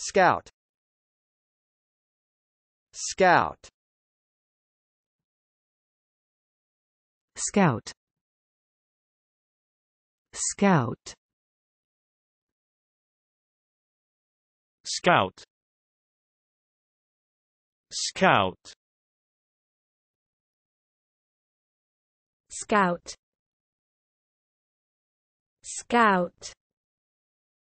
Scout Scout Scout Scout Scout Scout Scout Scout